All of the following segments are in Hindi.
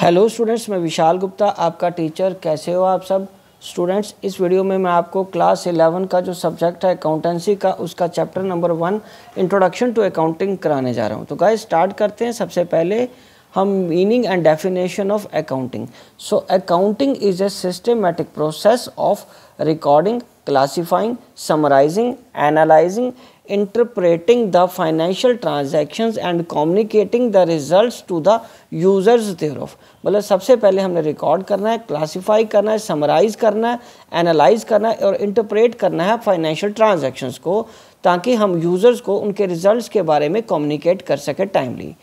हेलो स्टूडेंट्स मैं विशाल गुप्ता आपका टीचर कैसे हो आप सब स्टूडेंट्स इस वीडियो में मैं आपको क्लास 11 का जो सब्जेक्ट है अकाउंटेंसी का उसका chapter number one introduction to accounting कराने जा रहा हूँ तो गाय स्टार्ट करते हैं सबसे पहले हम meaning and definition of accounting so accounting is a systematic process of recording classifying summarising analysing interpreting the financial transactions and communicating the results to the users thereof मतलब सबसे पहले हमने रिकॉर्ड करना है क्लासीफाई करना है समराइज करना है एनालाइज करना है और इंटरप्रेट करना है फाइनेंशियल ट्रांजेक्शन्स को ताकि हम यूज़र्स को उनके रिजल्ट्स के बारे में कम्युनिकेट कर सके timely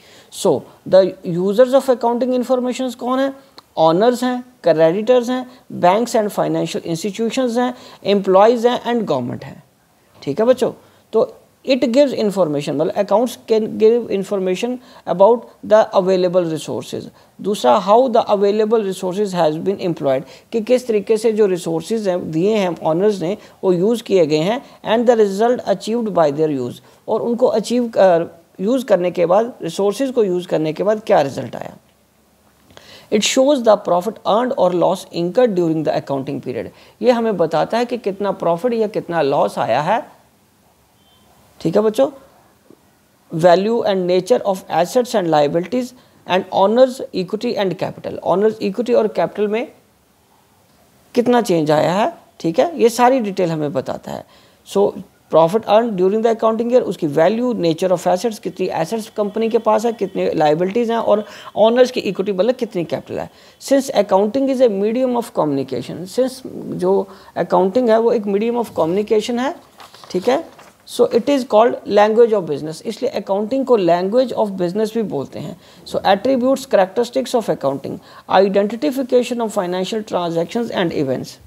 so the users of accounting information कौन है ऑनर्स हैं क्रेडिटर्स हैं बैंक्स एंड फाइनेंशियल इंस्टीट्यूशंस हैं एम्प्लॉयज़ हैं एंड गवर्नमेंट हैं ठीक है बच्चों तो इट गिव्स इंफॉर्मेशन मतलब accounts can give information about the available resources दूसरा how the available resource has been employed कि किस तरीके से जो रिसोर्स हैं दिए हैं ऑनर्स ने वो यूज़ किए गए हैं and the result achieved by their use और उनको अचीव यूज़ करने के बाद रिसोर्स को यूज़ करने के बाद क्या रिजल्ट आया it shows the profit earned और loss incurred during the accounting period ये हमें बताता है कि कितना प्रॉफिट या कितना लॉस आया है ठीक है बच्चों value and nature of assets and liabilities and owners equity and capital owners equity और कैपिटल में कितना चेंज आया है ठीक है ये सारी डिटेल हमें बताता है so profit earn during the accounting year उसकी वैल्यू नेचर ऑफ एसेट्स कितनी एसेट्स कंपनी के पास है कितनी लाइबिलिटीज़ हैं और ऑनर्स की इक्विटी मतलब कितनी कैपिटल है since accounting is a medium of communication since जो अकाउंटिंग है वो एक मीडियम ऑफ कम्युनिकेशन है ठीक है so it is called language of business इसलिए अकाउंटिंग को लैंग्वेज ऑफ बिजनेस भी बोलते हैं so attributes characteristics of accounting identification of financial transaction and events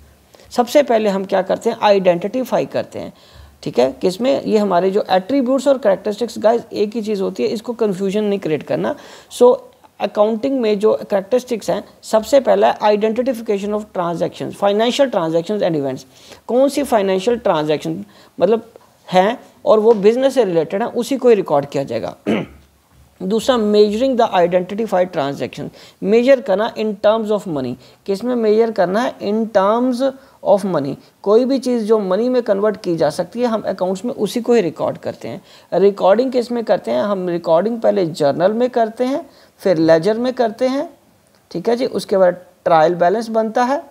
सबसे पहले हम क्या करते हैं आइडेंटिफाई करते हैं ठीक है किसमें ये हमारे जो एट्रीब्यूट्स और करेक्टरिस्टिक्स गाइज एक ही चीज़ होती है इसको कन्फ्यूजन नहीं क्रिएट करना सो so, अकाउंटिंग में जो करेक्टरिस्टिक्स हैं सबसे पहला identification of transaction financial transaction and events कौन सी फाइनेंशियल ट्रांजेक्शन मतलब हैं और वो बिजनेस से रिलेटेड हैं उसी को ही रिकॉर्ड किया जाएगा दूसरा measuring the identified transaction measure करना इन टर्म्स ऑफ मनी किस में मेजर करना है इन टर्म्स ऑफ मनी कोई भी चीज़ जो मनी में कन्वर्ट की जा सकती है हम अकाउंट्स में उसी को ही रिकॉर्ड करते हैं रिकॉर्डिंग किस में करते हैं हम रिकॉर्डिंग पहले जर्नल में करते हैं फिर लेजर में करते हैं ठीक है जी उसके बाद ट्रायल बैलेंस बनता है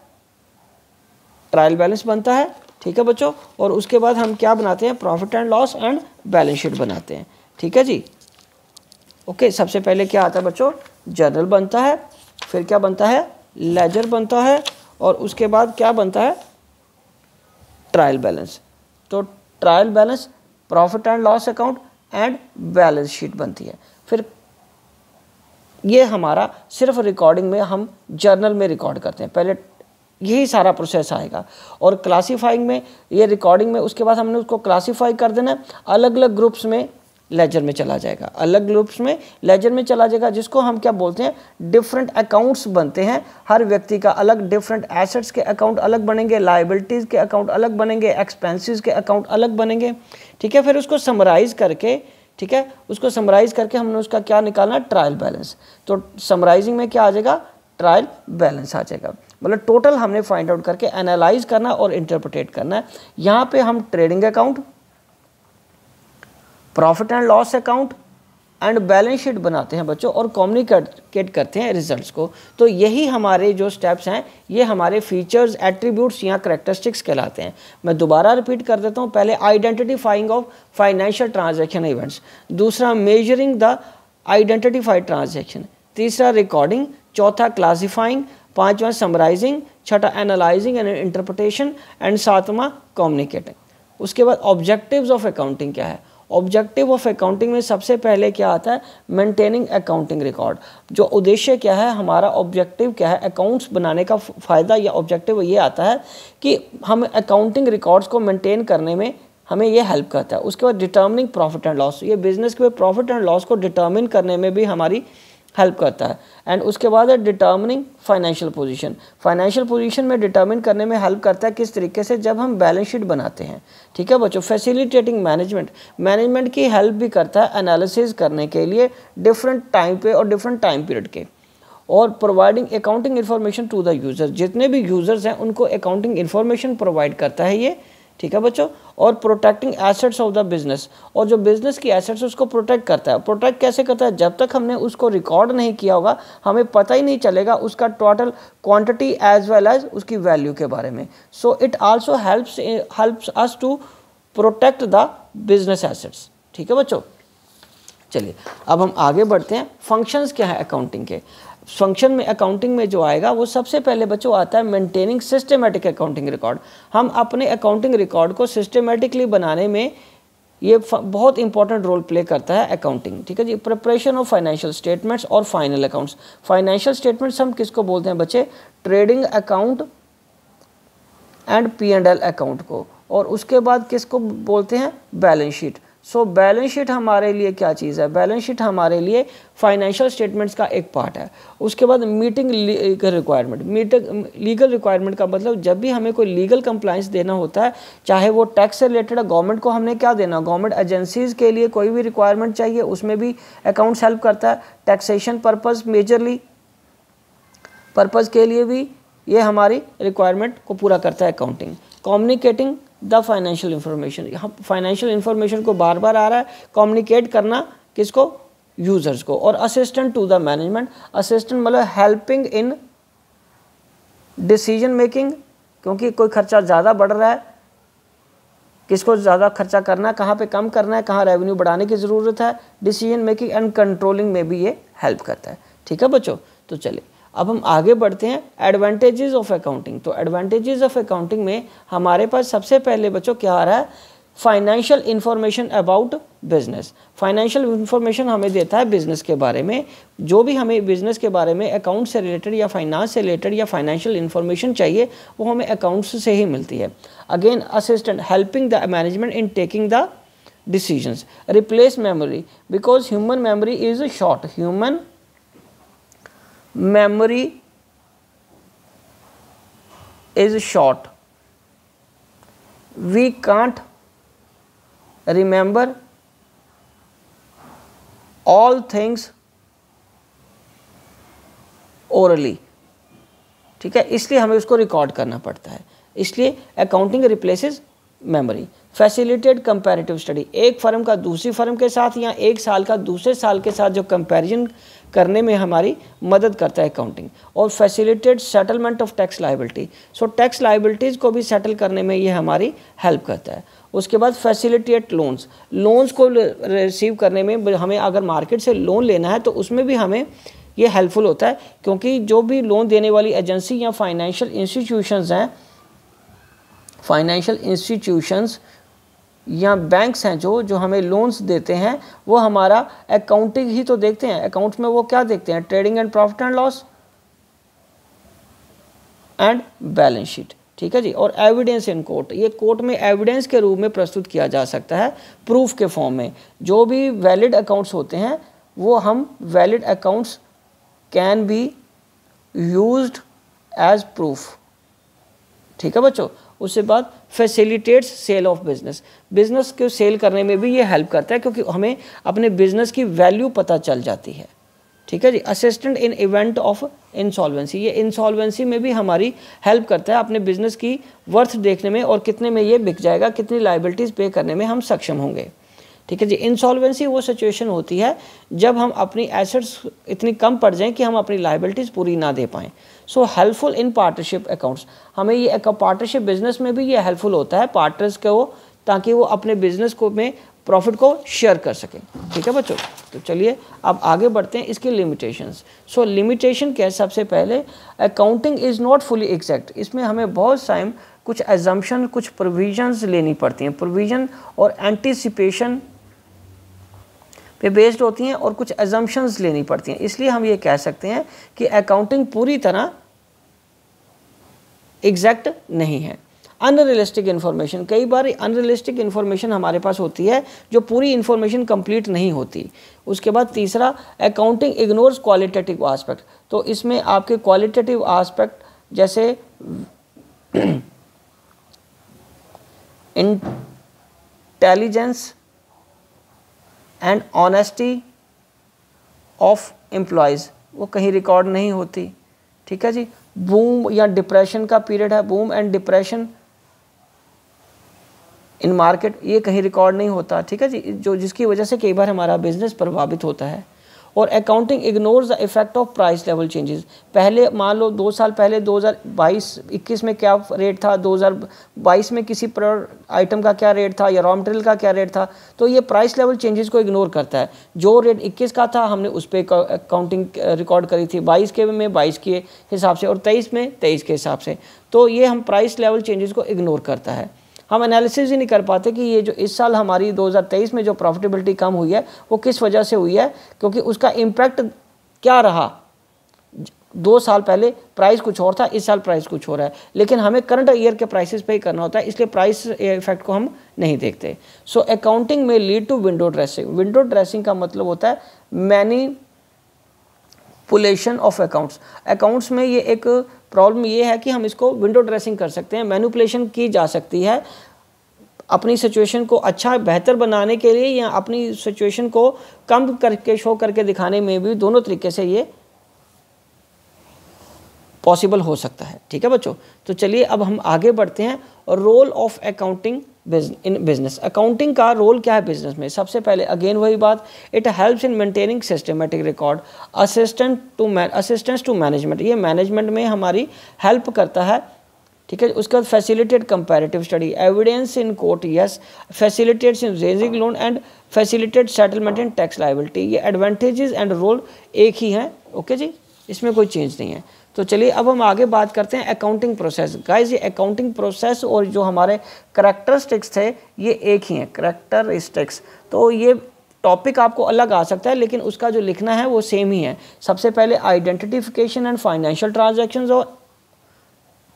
ट्रायल बैलेंस बनता है ठीक है बच्चों और उसके बाद हम क्या बनाते हैं profit and loss and balance sheet बनाते हैं ठीक है जी ओके सबसे पहले क्या आता है बच्चों जर्नल बनता है फिर क्या बनता है लेजर बनता है और उसके बाद क्या बनता है ट्रायल बैलेंस तो trial balance profit and loss account and balance sheet बनती है फिर ये हमारा सिर्फ रिकॉर्डिंग में हम जर्नल में रिकॉर्ड करते हैं पहले यही सारा प्रोसेस आएगा और क्लासीफाइंग में ये रिकॉर्डिंग में उसके बाद हमने उसको क्लासीफाई कर देना अलग अलग ग्रुप्स में लेजर में चला जाएगा अलग ग्रुप्स में लेजर में चला जाएगा जिसको हम क्या बोलते हैं डिफरेंट अकाउंट्स बनते हैं हर व्यक्ति का अलग डिफरेंट एसेट्स के अकाउंट अलग बनेंगे लाइबिलिटीज़ के अकाउंट अलग बनेंगे एक्सपेंसिस के अकाउंट अलग बनेंगे ठीक है फिर उसको समराइज़ करके ठीक है उसको समराइज़ करके हमने उसका क्या निकालना ट्रायल बैलेंस तो समराइजिंग में क्या आ जाएगा ट्रायल बैलेंस आ जाएगा मतलब टोटल हमने फाइंड आउट करके एनालाइज करना और इंटरप्रिटेट करना है यहाँ पे हम trading account profit and loss account and balance sheet बनाते हैं बच्चों और कम्युनिकेट करते हैं रिजल्ट्स को तो यही हमारे जो स्टेप्स हैं ये हमारे फीचर्स एट्रीब्यूट्स या करेक्टरिस्टिक्स कहलाते हैं मैं दोबारा रिपीट कर देता हूँ पहले identifying of financial transaction events दूसरा मेजरिंग द आइडेंटिटीफाइड ट्रांजेक्शन तीसरा रिकॉर्डिंग चौथा क्लासीफाइंग पांचवा समराइजिंग छठा एनालाइजिंग एंड इंटरप्रटेशन एंड सातवां कम्युनिकेटिंग उसके बाद ऑब्जेक्टिव्स ऑफ अकाउंटिंग क्या है ऑब्जेक्टिव ऑफ अकाउंटिंग में सबसे पहले क्या आता है मेंटेनिंग अकाउंटिंग रिकॉर्ड जो उद्देश्य क्या है हमारा ऑब्जेक्टिव क्या है अकाउंट्स बनाने का फ़ायदा या ऑब्जेक्टिव ये आता है कि हम अकाउंटिंग रिकॉर्ड्स को मेंटेन करने में हमें ये हेल्प करता है उसके बाद डिटर्मिनिंग प्रॉफिट एंड लॉस ये बिजनेस के प्रॉफिट एंड लॉस को डिटर्मिन करने में भी हमारी हेल्प करता है एंड उसके बाद है determining financial position financial position में डिटर्मिन करने में हेल्प करता है किस तरीके से जब हम बैलेंस शीट बनाते हैं ठीक है बच्चों फैसिलिटेटिंग मैनेजमेंट मैनेजमेंट की हेल्प भी करता है एनालिसिस करने के लिए डिफरेंट टाइम पे और डिफरेंट टाइम पीरियड के और providing accounting information to the user जितने भी यूज़र्स हैं उनको अकाउंटिंग इन्फॉर्मेशन प्रोवाइड करता है ये ठीक है बच्चों और protecting assets of the business और जो बिजनेस की एसेट्स उसको प्रोटेक्ट करता है प्रोटेक्ट कैसे करता है जब तक हमने उसको रिकॉर्ड नहीं किया होगा हमें पता ही नहीं चलेगा उसका total quantity as well as उसकी वैल्यू के बारे में so it also helps helps us to protect the business assets ठीक है बच्चों चलिए अब हम आगे बढ़ते हैं फंक्शंस क्या है अकाउंटिंग के फंक्शन में अकाउंटिंग में जो आएगा वो सबसे पहले बच्चों आता है मेंटेनिंग सिस्टमेटिक अकाउंटिंग रिकॉर्ड हम अपने अकाउंटिंग रिकॉर्ड को सिस्टमेटिकली बनाने में ये बहुत इंपॉर्टेंट रोल प्ले करता है अकाउंटिंग ठीक है जी प्रिपरेशन ऑफ फाइनेंशियल स्टेटमेंट्स और फाइनल अकाउंट्स फाइनेंशियल स्टेटमेंट्स हम किसको बोलते हैं बच्चे trading account and P and L account को और उसके बाद किसको बोलते हैं balance sheet so balance sheet हमारे लिए क्या चीज़ है बैलेंस शीट हमारे लिए फाइनेंशियल स्टेटमेंट्स का एक पार्ट है उसके बाद meeting legal requirement meeting legal requirement का मतलब जब भी हमें कोई लीगल कंप्लाइंस देना होता है चाहे वो टैक्स से रिलेटेड है गवर्नमेंट को हमने क्या देना गवर्नमेंट एजेंसीज़ के लिए कोई भी रिक्वायरमेंट चाहिए उसमें भी अकाउंट्स हेल्प करता है टैक्सेशन पर्पज़ मेजरली पर्पज़ के लिए भी ये हमारी रिक्वायरमेंट को पूरा करता है accounting communicating the financial information हम फाइनेंशियल इंफॉर्मेशन को बार बार आ रहा है कम्युनिकेट करना किसको यूजर्स को और assistant to the management assistant मतलब हेल्पिंग इन डिसीजन मेकिंग क्योंकि कोई खर्चा ज़्यादा बढ़ रहा है किसको ज़्यादा खर्चा करना है कहाँ पे कम करना है कहाँ रेवेन्यू बढ़ाने की ज़रूरत है डिसीजन मेकिंग एंड कंट्रोलिंग में भी ये हेल्प करता है ठीक है बच्चों तो चलिए अब हम आगे बढ़ते हैं एडवांटेजेस ऑफ अकाउंटिंग तो एडवांटेजेस ऑफ अकाउंटिंग में हमारे पास सबसे पहले बच्चों क्या आ रहा है financial information about business financial information हमें देता है बिजनेस के बारे में जो भी हमें बिजनेस के बारे में अकाउंट से रिलेटेड या फाइनेंस से रिलेटेड या फाइनेंशियल इन्फॉर्मेशन चाहिए वो हमें अकाउंट्स से ही मिलती है again assistant helping the management in taking the decisions replace memory because human memory is short human memory is short we can't remember all things orally ठीक है इसलिए हमें उसको रिकॉर्ड करना पड़ता है इसलिए accounting replaces memory facilitated comparative study एक फर्म का दूसरी फर्म के साथ या एक साल का दूसरे साल के साथ जो कंपैरिजन करने में हमारी मदद करता है अकाउंटिंग और facilitated settlement of tax liability so tax liabilities को भी सेटल करने में ये हमारी हेल्प करता है उसके बाद फैसिलिटेट लोन्स लोन्स को रिसीव करने में हमें अगर मार्केट से लोन लेना है तो उसमें भी हमें ये हेल्पफुल होता है क्योंकि जो भी लोन देने वाली एजेंसी या फाइनेंशियल इंस्टीट्यूशंस हैं फाइनेंशियल इंस्टीट्यूशंस या बैंक्स हैं जो जो हमें लोन्स देते हैं वो हमारा अकाउंटिंग ही तो देखते हैं अकाउंट्स में वो क्या देखते हैं trading and profit and loss and balance sheet ठीक है जी और एविडेंस इन कोर्ट ये कोर्ट में एविडेंस के रूप में प्रस्तुत किया जा सकता है प्रूफ के फॉर्म में जो भी वैलिड अकाउंट्स होते हैं वो हम valid accounts can be use as proof ठीक है बच्चों उसके बाद facilitates sale of business business को सेल करने में भी ये हेल्प करता है क्योंकि हमें अपने बिजनेस की वैल्यू पता चल जाती है ठीक है जी assistant in event of insolvency ये इंसॉल्वेंसी में भी हमारी हेल्प करता है अपने बिजनेस की वर्थ देखने में और कितने में ये बिक जाएगा कितनी लाइबिलिटीज़ पे करने में हम सक्षम होंगे ठीक है जी इंसॉल्वेंसी वो सिचुएशन होती है जब हम अपनी एसेट्स इतनी कम पड़ जाएं कि हम अपनी लाइबिलिटीज़ पूरी ना दे पाएँ so helpful in partnership accounts हमें ये पार्टनरशिप बिजनेस में भी ये हेल्पफुल होता है पार्टनर्स को ताकि वो अपने बिजनेस को में प्रॉफिट को शेयर कर सकें ठीक है बच्चों तो चलिए अब आगे बढ़ते हैं इसके लिमिटेशंस सो लिमिटेशन क्या है सबसे पहले accounting is not fully exact इसमें हमें बहुत टाइम कुछ एजम्पन कुछ प्रोविजंस लेनी पड़ती हैं प्रोविजन और एंटिसिपेशन पे बेस्ड होती हैं और कुछ एजम्पन्स लेनी पड़ती हैं इसलिए हम ये कह सकते हैं कि अकाउंटिंग पूरी तरह एग्जैक्ट नहीं है अनरियलिस्टिक इन्फॉर्मेशन कई बार अनरियलिस्टिक इन्फॉर्मेशन हमारे पास होती है जो पूरी इन्फॉर्मेशन कंप्लीट नहीं होती उसके बाद तीसरा अकाउंटिंग इग्नोर्स क्वालिटेटिव आस्पेक्ट तो इसमें आपके क्वालिटेटिव आस्पेक्ट जैसे intelligence and honesty of employees वो कहीं रिकॉर्ड नहीं होती ठीक है जी बूम या डिप्रेशन का पीरियड है boom and depression in market ये कहीं रिकॉर्ड नहीं होता ठीक है जी जो जिसकी वजह से कई बार हमारा बिजनेस प्रभावित होता है और accounting ignore the effect of price level changes पहले मान लो दो साल पहले 2022 21 में क्या रेट था 2022 में किसी प्रोडक्ट आइटम का क्या रेट था या रॉ मटेरियल का क्या रेट था तो ये प्राइस लेवल चेंजेस को इग्नोर करता है जो रेट 21 का था हमने उस पर अकाउंटिंग रिकॉर्ड करी थी 22 के में 22 के हिसाब से और 23 में 23 के हिसाब से तो ये हम प्राइस लेवल चेंजेस को इग्नोर करता है हम एनालिसिस ही नहीं कर पाते कि ये जो इस साल हमारी 2023 में जो प्रॉफिटेबिलिटी कम हुई है वो किस वजह से हुई है क्योंकि उसका इम्पैक्ट क्या रहा दो साल पहले प्राइस कुछ और था इस साल प्राइस कुछ हो रहा है लेकिन हमें करंट ईयर के प्राइसेस पे ही करना होता है इसलिए प्राइस इफेक्ट को हम नहीं देखते सो अकाउंटिंग में lead to window dressing window dressing का मतलब होता है manipulation of accounts accounts में ये एक प्रॉब्लम ये है कि हम इसको विंडो ड्रेसिंग कर सकते हैं मैनुपलेशन की जा सकती है अपनी सिचुएशन को अच्छा बेहतर बनाने के लिए या अपनी सिचुएशन को कम करके शो करके दिखाने में भी दोनों तरीके से ये पॉसिबल हो सकता है ठीक है बच्चों तो चलिए अब हम आगे बढ़ते हैं और role of accounting in business accounting का रोल क्या है बिजनेस में सबसे पहले अगेन वही बात it helps in maintaining systematic record assistant to assistance to management ये मैनेजमेंट में हमारी हेल्प करता है ठीक है उसके बाद facilitated comparative study evidence in court yes facilitated in raising loan and facilitated settlement in tax liability ये एडवांटेजेस एंड रोल एक ही हैं ओके जी इसमें कोई चेंज नहीं है तो चलिए अब हम आगे बात करते हैं अकाउंटिंग प्रोसेस गाइज ये अकाउंटिंग प्रोसेस और जो हमारे करेक्टरिस्टिक्स थे ये एक ही हैं करेक्टरिस्टिक्स तो ये टॉपिक आपको अलग आ सकता है लेकिन उसका जो लिखना है वो सेम ही है सबसे पहले आइडेंटिफिकेशन एंड फाइनेंशियल ट्रांजेक्शन और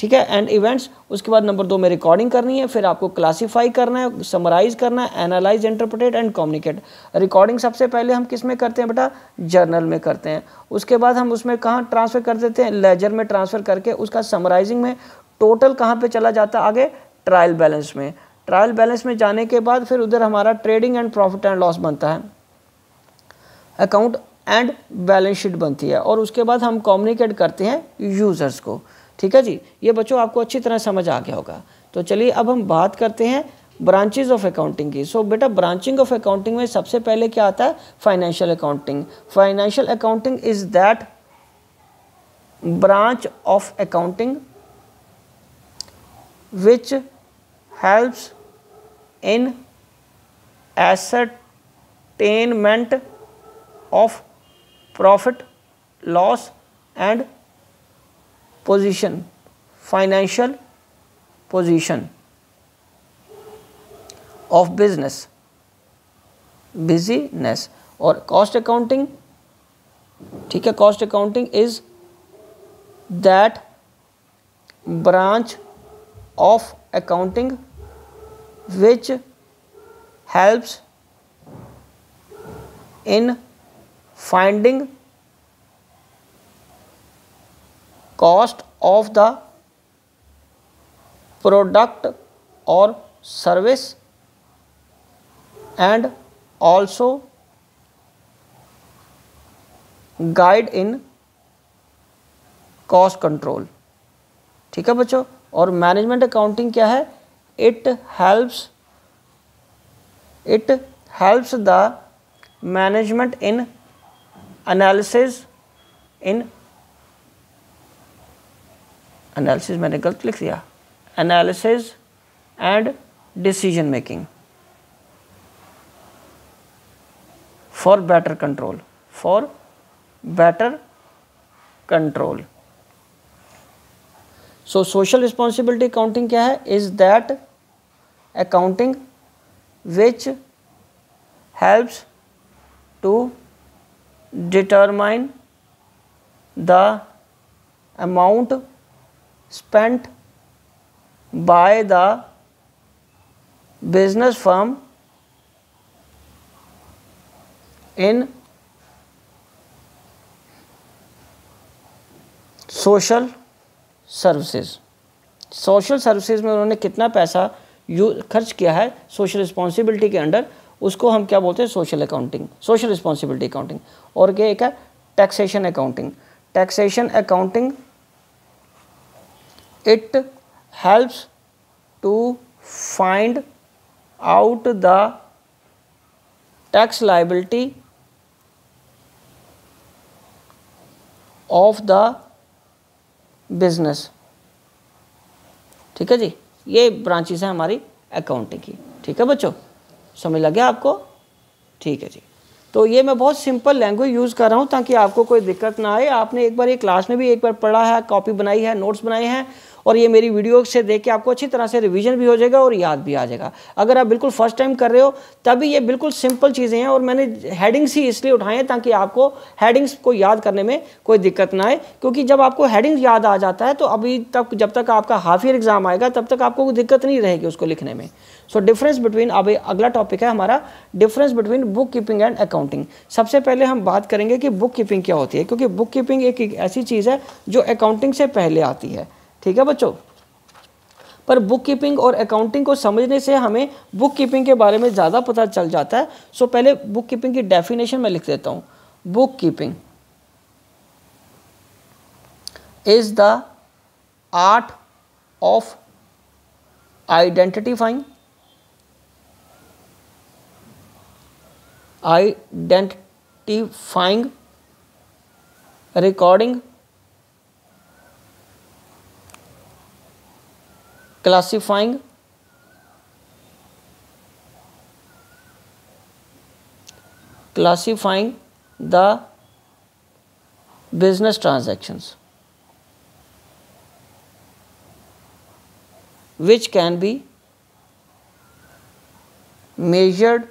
ठीक है एंड इवेंट्स उसके बाद नंबर दो में रिकॉर्डिंग करनी है फिर आपको क्लासीफाई करना है समराइज करना है analyse interpret and communicate recording सबसे पहले हम किस में करते हैं बेटा जर्नल में करते हैं उसके बाद हम उसमें कहाँ ट्रांसफ़र कर देते हैं लेजर में ट्रांसफ़र करके उसका समराइजिंग में टोटल कहाँ पर चला जाता आगे ट्रायल बैलेंस में ट्रायल बैलेंस में जाने के बाद फिर उधर हमारा trading and profit and loss बनता है अकाउंट एंड बैलेंस शीट बनती है और उसके बाद हम कम्युनिकेट करते हैं यूज़र्स को ठीक है जी ये बच्चों आपको अच्छी तरह समझ आ गया होगा तो चलिए अब हम बात करते हैं ब्रांचेज ऑफ अकाउंटिंग की सो so, बेटा ब्रांचिंग ऑफ अकाउंटिंग में सबसे पहले क्या आता है financial accounting financial accounting is that branch of accounting which helps in ascertainment of profit loss and position financial position of business business or cost accounting. ठीक है accounting is that branch of accounting which helps in finding cost of the product और service and also guide in cost control ठीक है बच्चों और मैनेजमेंट अकाउंटिंग क्या है it helps it helps the management in analysis in analysis मैंने गलत लिख दिया analysis and decision making for better control for better control so social responsibility accounting क्या है is that accounting which helps to determine the amount spent by the business firm in social services social services में उन्होंने कितना पैसा यू खर्च किया है सोशल रिस्पॉन्सिबिलिटी के अंडर उसको हम क्या बोलते हैं social accounting social responsibility accounting और क्या एक है taxation accounting taxation accounting it helps to find out the tax liability of the business ठीक है जी ये ब्रांचेस हैं हमारी अकाउंटिंग की ठीक है बच्चों समझ लग गया आपको ठीक है जी तो ये मैं बहुत सिंपल लैंग्वेज यूज़ कर रहा हूँ ताकि आपको कोई दिक्कत ना आए आपने एक बार ये क्लास में भी एक बार पढ़ा है कॉपी बनाई है नोट्स बनाए हैं और ये मेरी वीडियो से देख के आपको अच्छी तरह से रिविजन भी हो जाएगा और याद भी आ जाएगा अगर आप बिल्कुल फर्स्ट टाइम कर रहे हो तभी ये बिल्कुल सिंपल चीज़ें हैं और मैंने हेडिंग्स ही इसलिए उठाए हैं ताकि आपको हेडिंग्स को याद करने में कोई दिक्कत ना आए क्योंकि जब आपको हेडिंग्स याद आ जाता है तो अभी तक जब तक आपका हाफ ईयर एग्ज़ाम आएगा तब तक आपको कोई दिक्कत नहीं रहेगी उसको लिखने में सो डिफरेंस बिटवीन अब अगला टॉपिक है हमारा difference between book keeping and accounting सबसे पहले हम बात करेंगे कि बुक कीपिंग क्या होती है क्योंकि बुक कीपिंग एक ऐसी चीज़ है जो अकाउंटिंग से पहले आती है ठीक है बच्चों पर बुक कीपिंग और अकाउंटिंग को समझने से हमें बुक कीपिंग के बारे में ज़्यादा पता चल जाता है सो पहले बुक कीपिंग की डेफिनेशन मैं लिख देता हूँ book keeping is the art of identifying identifying recording classifying classifying the business transactions which can be measured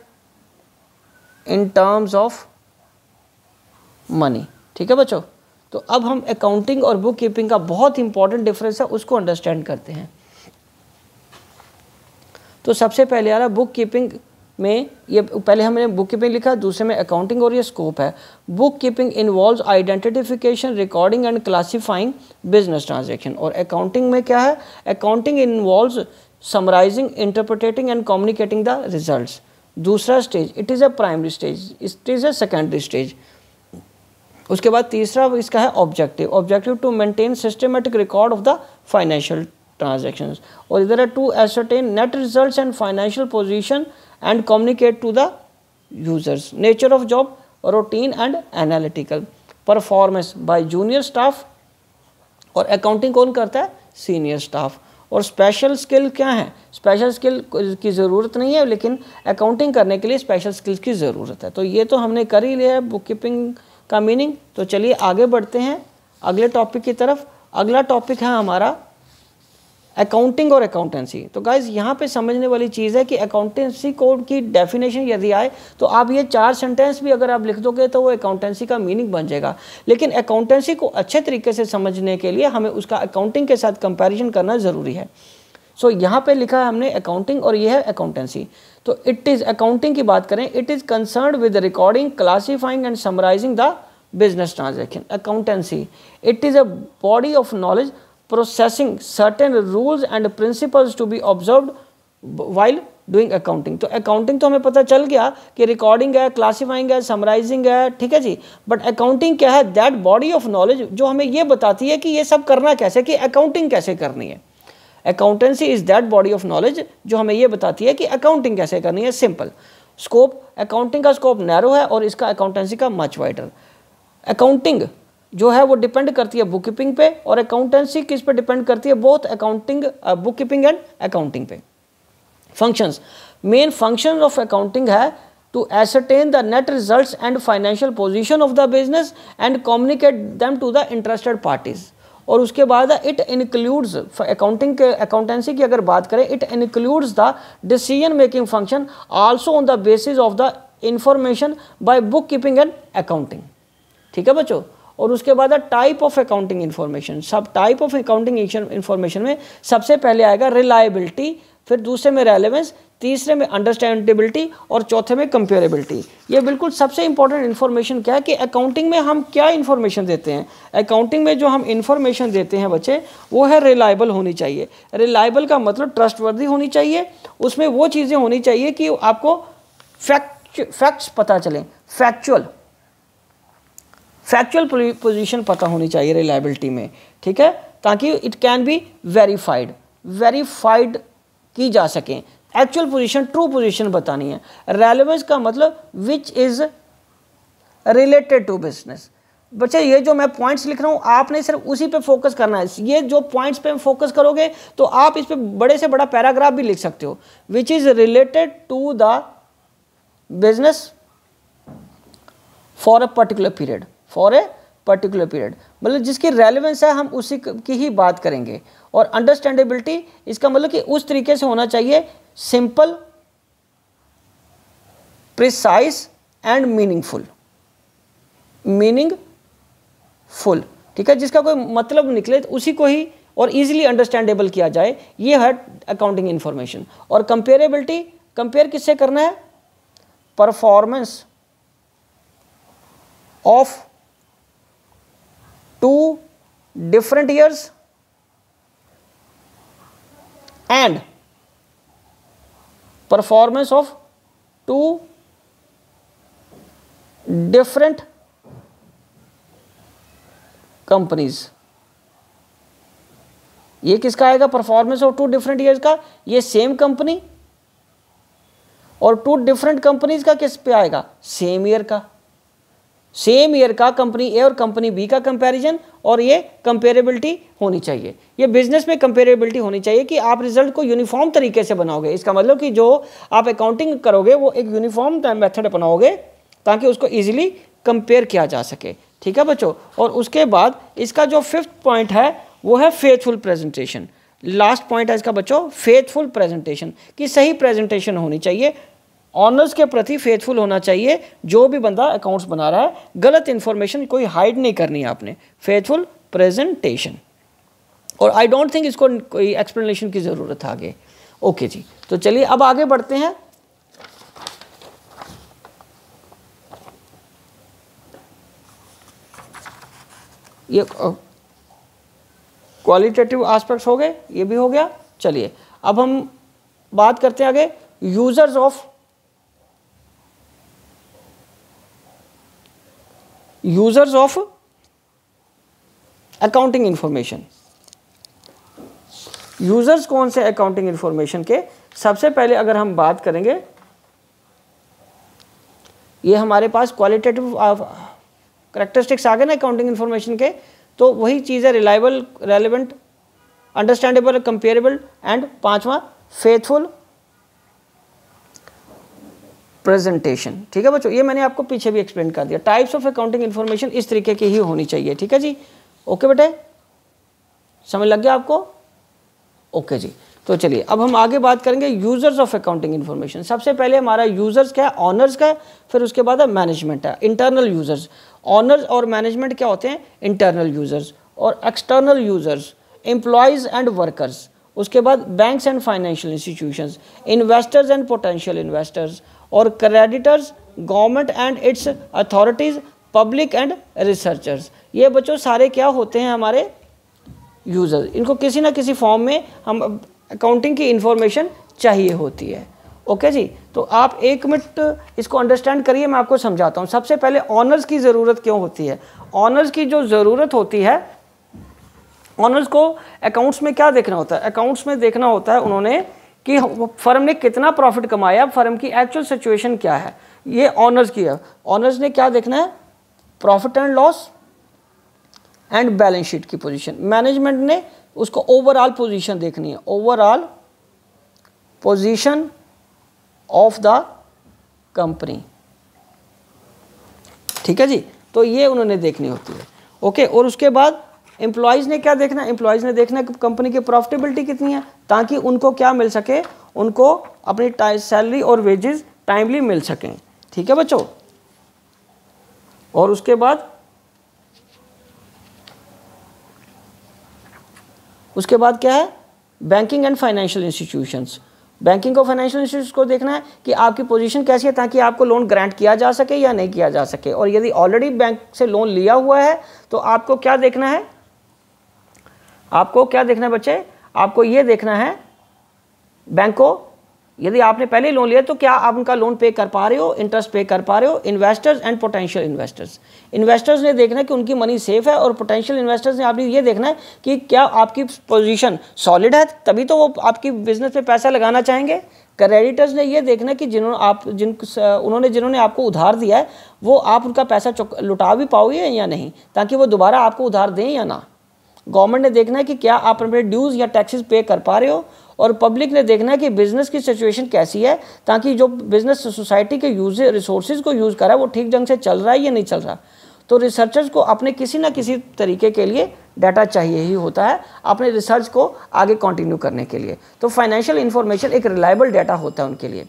in terms of money ठीक है बच्चों तो अब हम अकाउंटिंग और बुक कीपिंग का बहुत इंपॉर्टेंट डिफरेंस है उसको अंडरस्टैंड करते हैं तो सबसे पहले आ रहा बुक कीपिंग में ये पहले हमने बुक कीपिंग लिखा दूसरे में अकाउंटिंग और ये स्कोप है book keeping involve identification recording and classifying business transaction और अकाउंटिंग में क्या है accounting involve summarising interpreting and communicating the result दूसरा stage it is a primary stage it is a secondary stage उसके बाद तीसरा इसका है objective objective to maintain systematic record of the financial transaction और इधर है to ascertain net result and financial position and communicate to the users nature of job routine and analytical performance by junior staff और अकाउंटिंग कौन करता है सीनियर स्टाफ और स्पेशल स्किल क्या है स्पेशल स्किल की ज़रूरत नहीं है लेकिन अकाउंटिंग करने के लिए स्पेशल स्किल्स की ज़रूरत है तो ये तो हमने कर ही लिया है बुक कीपिंग का मीनिंग तो चलिए आगे बढ़ते हैं अगले टॉपिक की तरफ अगला टॉपिक है हमारा अकाउंटिंग और अकाउंटेंसी तो गाइज यहाँ पे समझने वाली चीज़ है कि अकाउंटेंसी कोड की डेफिनेशन यदि आए तो आप ये चार सेंटेंस भी अगर आप लिख दोगे तो वो अकाउंटेंसी का मीनिंग बन जाएगा लेकिन अकाउंटेंसी को अच्छे तरीके से समझने के लिए हमें उसका अकाउंटिंग के साथ कंपेरिजन करना ज़रूरी है सो so, यहाँ पे लिखा है हमने अकाउंटिंग और ये है अकाउंटेंसी तो इट इज़ अकाउंटिंग की बात करें it is concern with recording classifying and summarising the business transaction accountancy it is a body of knowledge processing certain rules and principles to be observe while doing accounting तो अकाउंटिंग तो हमें पता चल गया कि रिकॉर्डिंग है क्लासीफाइंग है समराइजिंग है ठीक है जी बट अकाउंटिंग क्या है दैट बॉडी ऑफ नॉलेज जो हमें ये बताती है कि ये सब करना कैसे कि अकाउंटिंग कैसे करनी है accountancy is that body of knowledge जो हमें ये बताती है कि अकाउंटिंग कैसे करनी है सिंपल स्कोप अकाउंटिंग का स्कोप नैरो है और इसका अकाउंटेंसी का मच वाइडर अकाउंटिंग जो है वो डिपेंड करती है बुक कीपिंग पे और अकाउंटेंसी किस पे डिपेंड करती है both accounting book keeping and accounting पे functions main function of accounting है to ascertain the net result and financial position of the business and communicate them to the interested parties और उसके बाद इट इंक्लूड्स अकाउंटिंग के अकाउंटेंसी की अगर बात करें it includes the decision making function also on the basis of the information by book keeping and accounting ठीक है बच्चों और उसके बाद टाइप ऑफ अकाउंटिंग इन्फॉर्मेशन सब टाइप ऑफ अकाउंटिंग इन्फॉर्मेशन में सबसे पहले आएगा रिलायबिलिटी फिर दूसरे में रेलेवेंस तीसरे में अंडरस्टैंडेबिलिटी और चौथे में कंपेयरेबिलिटी ये बिल्कुल सबसे इंपॉर्टेंट इन्फॉर्मेशन क्या है कि अकाउंटिंग में हम क्या इन्फॉर्मेशन देते हैं अकाउंटिंग में जो हम इन्फॉर्मेशन देते हैं बच्चे वो है रिलायबल होनी चाहिए रिलायबल का मतलब ट्रस्टवर्दी होनी चाहिए उसमें वो चीज़ें होनी चाहिए कि आपको फैक्ट फैक्ट्स पता चलें फैक्चुअल फैक्चुअल पोजीशन पता होनी चाहिए रिलायबिलिटी में ठीक है ताकि it can be verified verified की जा सकें एक्चुअल पोजीशन ट्रू पोजीशन बतानी है रेलिवेंस का मतलब which is related to business बच्चे ये जो मैं पॉइंट्स लिख रहा हूँ आपने सिर्फ उसी पे फोकस करना है ये जो पॉइंट्स पे फोकस करोगे तो आप इस पर बड़े से बड़ा पैराग्राफ भी लिख सकते हो which is related to the business for a particular period for a particular period मतलब जिसकी रेलिवेंस है हम उसी की ही बात करेंगे और अंडरस्टैंडेबिलिटी इसका मतलब कि उस तरीके से होना चाहिए simple precise and meaningful meaningful ठीक है जिसका कोई मतलब निकले तो उसी को ही और इजीली अंडरस्टैंडेबल किया जाए ये है अकाउंटिंग इंफॉर्मेशन और कंपेरेबिलिटी कंपेयर किससे करना है performance of two different years and performance of two different companies ये किसका आएगा performance of two different years का ये सेम कंपनी और टू डिफरेंट कंपनीज का किस पे आएगा सेम ईयर का सेम ईयर का कंपनी ए और कंपनी बी का कंपैरिजन और ये कंपेरेबिलिटी होनी चाहिए ये बिजनेस में कंपेरेबिलिटी होनी चाहिए कि आप रिजल्ट को यूनिफॉर्म तरीके से बनाओगे इसका मतलब कि जो आप अकाउंटिंग करोगे वो एक यूनिफॉर्म मेथड बनाओगे ताकि उसको ईजिली कंपेयर किया जा सके ठीक है बच्चों और उसके बाद इसका जो फिफ्थ पॉइंट है वो है फेथफुल प्रेजेंटेशन लास्ट पॉइंट है इसका बच्चों फेथफुल प्रेजेंटेशन कि सही प्रेजेंटेशन होनी चाहिए ऑनर्स के प्रति फेथफुल होना चाहिए जो भी बंदा अकाउंट्स बना रहा है गलत इन्फॉर्मेशन कोई हाइड नहीं करनी है आपने फेथफुल प्रेजेंटेशन और आई डोंट थिंक इसको कोई एक्सप्लेनेशन की ज़रूरत आगे ओके जी तो चलिए अब आगे बढ़ते हैं ये क्वालिटेटिव एस्पेक्ट्स हो गए ये भी हो गया चलिए अब हम बात करते हैं आगे users of users of accounting information users कौन से अकाउंटिंग इंफॉर्मेशन के सबसे पहले अगर हम बात करेंगे ये हमारे पास क्वालिटेटिव करेक्टरिस्टिक्स आ गए ना अकाउंटिंग इन्फॉर्मेशन के तो वही चीज़ है reliable relevant understandable comparable and पांचवा फेथफुल प्रेजेंटेशन ठीक है बच्चों ये मैंने आपको पीछे भी एक्सप्लेन कर दिया टाइप्स ऑफ अकाउंटिंग इन्फॉर्मेशन इस तरीके की ही होनी चाहिए ठीक है जी ओके बेटे समझ लग गया आपको ओके जी तो चलिए अब हम आगे बात करेंगे यूजर्स ऑफ अकाउंटिंग इन्फॉर्मेशन सबसे पहले हमारा यूजर्स क्या है ऑनर्स का है फिर उसके बाद है मैनेजमेंट है इंटरनल यूजर्स ऑनर्स और मैनेजमेंट क्या होते हैं इंटरनल यूजर्स और external users employees and workers उसके बाद banks and financial institutions investors and potential investors और creditors government and its authorities public and researchers ये बच्चों सारे क्या होते हैं हमारे यूजर्स इनको किसी ना किसी फॉर्म में हम अकाउंटिंग की इंफॉर्मेशन चाहिए होती है ओके जी तो आप एक मिनट इसको अंडरस्टैंड करिए मैं आपको समझाता हूँ सबसे पहले ऑनर्स की ज़रूरत क्यों होती है ऑनर्स की जो ज़रूरत होती है ऑनर्स को अकाउंट्स में क्या देखना होता है अकाउंट्स में देखना होता है उन्होंने कि फर्म ने कितना प्रॉफिट कमाया फर्म की एक्चुअल सिचुएशन क्या है ये ऑनर्स की है ऑनर्स ने क्या देखना है profit and loss and balance sheet की पोजीशन मैनेजमेंट ने उसको ओवरऑल पोजीशन देखनी है overall position of the company ठीक है जी तो ये उन्होंने देखनी होती है ओके और उसके बाद एम्प्लॉयज़ ने क्या देखना एम्प्लॉयज़ ने देखना कि कंपनी की प्रॉफिटेबिलिटी कितनी है ताकि उनको क्या मिल सके उनको अपनी सैलरी और वेजेस टाइमली मिल सकें ठीक है बच्चों और उसके बाद उसके बाद क्या है banking and financial institutions banking और फाइनेंशियल इंस्टीट्यूट को देखना है कि आपकी पोजीशन कैसी है ताकि आपको लोन ग्रांट किया जा सके या नहीं किया जा सके और यदि ऑलरेडी बैंक से लोन लिया हुआ है तो आपको क्या देखना है आपको क्या देखना है बच्चे आपको ये देखना है बैंक को यदि आपने पहले लोन लिया तो क्या आप उनका लोन पे कर पा रहे हो इंटरेस्ट पे कर पा रहे हो investors and potential investors investors ने देखना है कि उनकी मनी सेफ है और पोटेंशियल इन्वेस्टर्स ने आपने ये देखना है कि क्या आपकी पोजीशन सॉलिड है तभी तो वो आपकी बिजनेस में पैसा लगाना चाहेंगे क्रेडिटर्स ने ये देखना कि जिन्होंने आप जिन उन्होंने जिन्होंने आपको उधार दिया है वो आप उनका पैसा लुटा भी पाओगे या नहीं ताकि वो दोबारा आपको उधार दें या ना गवर्नमेंट ने देखना है कि क्या आप अपने ड्यूज़ या टैक्सेस पे कर पा रहे हो और पब्लिक ने देखना है कि बिज़नेस की सिचुएशन कैसी है ताकि जो बिज़नेस सोसाइटी के यूज रिसोर्सेज को यूज़ करा है वो ठीक ढंग से चल रहा है या नहीं चल रहा तो रिसर्चर्स को अपने किसी ना किसी तरीके के लिए डाटा चाहिए ही होता है अपने रिसर्च को आगे कंटिन्यू करने के लिए तो फाइनेंशियल इन्फॉर्मेशन एक रिलायबल डाटा होता है उनके लिए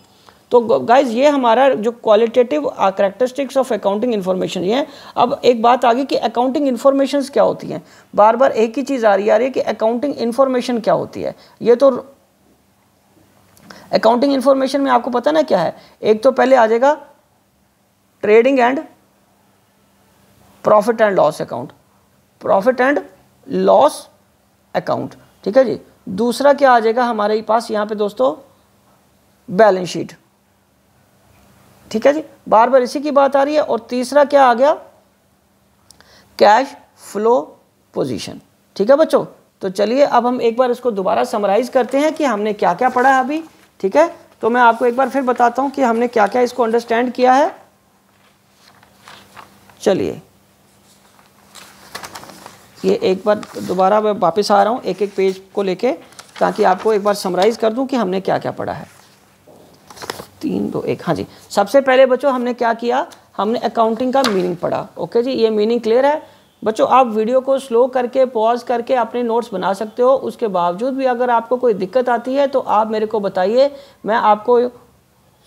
तो गाइज ये हमारा जो qualitative characteristics of accounting information ये है अब एक बात आ गई कि अकाउंटिंग इन्फॉर्मेशन क्या होती है बार बार एक ही चीज़ आ रही आ रही है कि अकाउंटिंग इन्फॉर्मेशन क्या होती है ये तो अकाउंटिंग इन्फॉर्मेशन में आपको पता ना क्या है एक तो पहले आ जाएगा trading and profit and loss account profit and loss account ठीक है जी दूसरा क्या आ जाएगा हमारे पास यहाँ पे दोस्तों बैलेंस शीट ठीक है जी बार बार इसी की बात आ रही है और तीसरा क्या आ गया कैश फ्लो पोजीशन ठीक है बच्चों तो चलिए अब हम एक बार इसको दोबारा समराइज करते हैं कि हमने क्या क्या पढ़ा है अभी ठीक है तो मैं आपको एक बार फिर बताता हूं कि हमने क्या क्या इसको अंडरस्टैंड किया है चलिए ये एक बार दोबारा मैं वापस आ रहा हूं एक एक पेज को लेके ताकि आपको एक बार समराइज़ कर दूं कि हमने क्या क्या पढ़ा है तीन दो एक हाँ जी सबसे पहले बच्चों हमने क्या किया हमने अकाउंटिंग का मीनिंग पढ़ा ओके जी ये मीनिंग क्लियर है बच्चों आप वीडियो को स्लो करके पॉज करके अपने नोट्स बना सकते हो उसके बावजूद भी अगर आपको कोई दिक्कत आती है तो आप मेरे को बताइए मैं आपको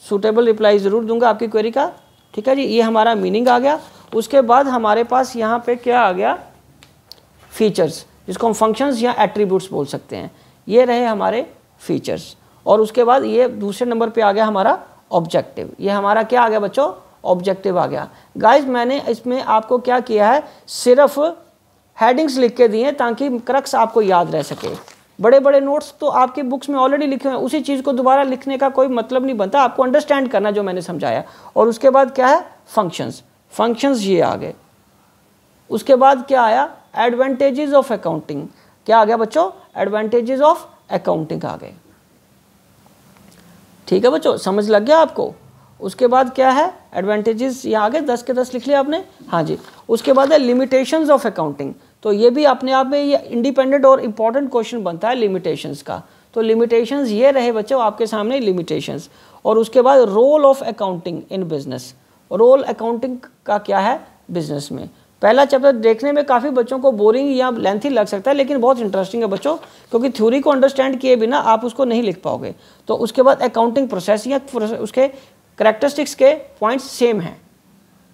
सूटेबल रिप्लाई ज़रूर दूंगा आपकी क्वेरी का ठीक है जी ये हमारा मीनिंग आ गया उसके बाद हमारे पास यहाँ पे क्या आ गया फीचर्स जिसको हम फंक्शंस या एट्रीब्यूट्स बोल सकते हैं ये रहे हमारे फीचर्स और उसके बाद ये दूसरे नंबर पे आ गया हमारा ऑब्जेक्टिव ये हमारा क्या आ गया बच्चों ऑब्जेक्टिव आ गया गाइज मैंने इसमें आपको क्या किया है सिर्फ हेडिंग्स लिख के दिए ताकि क्रक्स आपको याद रह सके बड़े बड़े नोट्स तो आपके बुक्स में ऑलरेडी लिखे हुए हैं उसी चीज़ को दोबारा लिखने का कोई मतलब नहीं बनता आपको अंडरस्टैंड करना जो मैंने समझाया और उसके बाद क्या है फंक्शंस फंक्शंस ये आ गए उसके बाद क्या आया एडवांटेजेस ऑफ अकाउंटिंग क्या आ गया बच्चों एडवांटेजेस ऑफ अकाउंटिंग आ गए ठीक है बच्चों समझ लग गया आपको उसके बाद क्या है एडवांटेजेस ये आगे दस के दस लिख लिया आपने हाँ जी उसके बाद है लिमिटेशंस ऑफ अकाउंटिंग तो ये भी अपने आप में ये इंडिपेंडेंट और इम्पॉर्टेंट क्वेश्चन बनता है लिमिटेशंस का तो लिमिटेशंस ये रहे बच्चों आपके सामने लिमिटेशंस और उसके बाद role of accounting in business role accounting का क्या है बिजनेस में पहला चैप्टर देखने में काफ़ी बच्चों को बोरिंग या लेंथी लग सकता है लेकिन बहुत इंटरेस्टिंग है बच्चों क्योंकि थ्योरी को अंडरस्टैंड किए बिना आप उसको नहीं लिख पाओगे तो उसके बाद अकाउंटिंग प्रोसेस या उसके करेक्टरिस्टिक्स के पॉइंट्स सेम हैं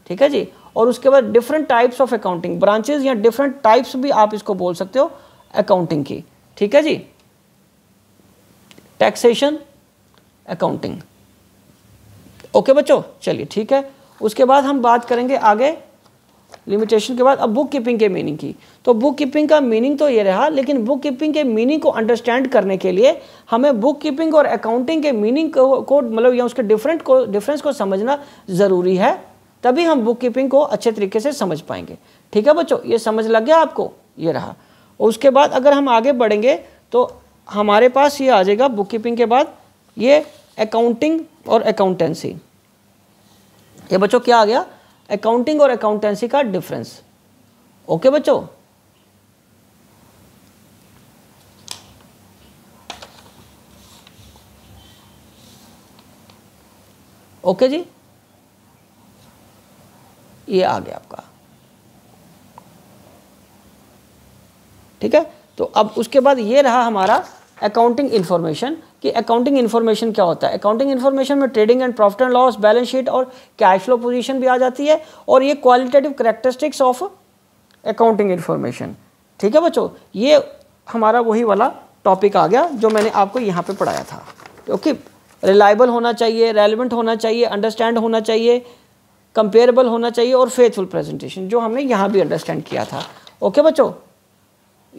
ठीक है जी और उसके बाद different types of accounting branches या डिफरेंट टाइप्स भी आप इसको बोल सकते हो अकाउंटिंग की ठीक है जी टैक्सेशन अकाउंटिंग ओके बच्चों चलिए ठीक है उसके बाद हम बात करेंगे आगे लिमिटेशन के बाद अब बुक कीपिंग के मीनिंग की तो बुक कीपिंग का मीनिंग तो ये रहा लेकिन बुक कीपिंग के मीनिंग को अंडरस्टैंड करने के लिए हमें बुक कीपिंग और अकाउंटिंग के मीनिंग को, को मतलब या उसके डिफरेंट को डिफरेंस को समझना ज़रूरी है तभी हम बुक कीपिंग को अच्छे तरीके से समझ पाएंगे ठीक है बच्चों ये समझ लग गया आपको ये रहा उसके बाद अगर हम आगे बढ़ेंगे तो हमारे पास ये आ जाएगा बुक कीपिंग के बाद ये अकाउंटिंग और अकाउंटेंसी ये बच्चों क्या आ गया अकाउंटिंग और अकाउंटेंसी का डिफरेंस ओके बच्चों ओके जी ये आ गया आपका ठीक है तो अब उसके बाद ये रहा हमारा अकाउंटिंग इंफॉर्मेशन कि अकाउंटिंग इन्फॉर्मेशन क्या होता है अकाउंटिंग इन्फॉर्मेशन में trading and profit and loss balance sheet और कैश फ्लो पोजीशन भी आ जाती है और ये qualitative characteristics of accounting information ठीक है बच्चों ये हमारा वही वाला टॉपिक आ गया जो मैंने आपको यहाँ पे पढ़ाया था ओके रिलायबल होना चाहिए रेलिवेंट होना चाहिए अंडरस्टैंड होना चाहिए कंपेरेबल होना चाहिए और फेथफुल प्रेजेंटेशन जो हमने यहाँ भी अंडरस्टैंड किया था ओके बच्चों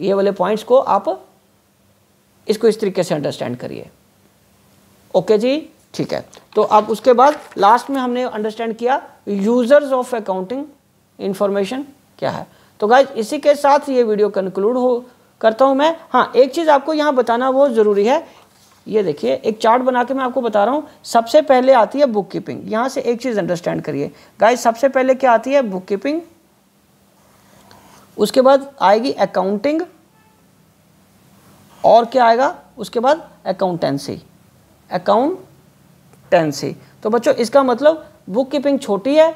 ये वाले पॉइंट्स को आप इसको इस तरीके से अंडरस्टैंड करिए ओके जी ठीक है तो अब उसके बाद लास्ट में हमने अंडरस्टैंड किया यूजर्स ऑफ अकाउंटिंग इंफॉर्मेशन क्या है तो गाइज इसी के साथ ये वीडियो कंक्लूड हो करता हूँ मैं हाँ एक चीज़ आपको यहाँ बताना बहुत ज़रूरी है ये देखिए एक चार्ट बना के मैं आपको बता रहा हूँ सबसे पहले आती है बुक कीपिंग यहाँ से एक चीज़ अंडरस्टैंड करिए गाइज सबसे पहले क्या आती है बुक कीपिंग उसके बाद आएगी अकाउंटिंग और क्या आएगा उसके बाद अकाउंटेंसी अकाउंटेंसी तो बच्चों इसका मतलब बुक कीपिंग छोटी है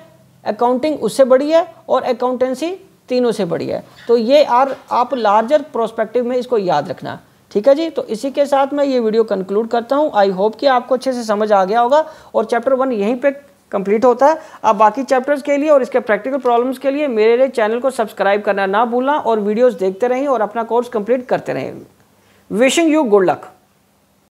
अकाउंटिंग उससे बड़ी है और अकाउंटेंसी तीनों से बड़ी है तो ये आर आप लार्जर प्रोस्पेक्टिव में इसको याद रखना ठीक है जी तो इसी के साथ मैं ये वीडियो कंक्लूड करता हूँ आई होप कि आपको अच्छे से समझ आ गया होगा और चैप्टर वन यहीं पे कंप्लीट होता है अब बाकी चैप्टर्स के लिए और इसके प्रैक्टिकल प्रॉब्लम्स के लिए मेरे चैनल को सब्सक्राइब करना ना भूलना और वीडियोज़ देखते रहें और अपना कोर्स कंप्लीट करते रहें Wishing you good luck.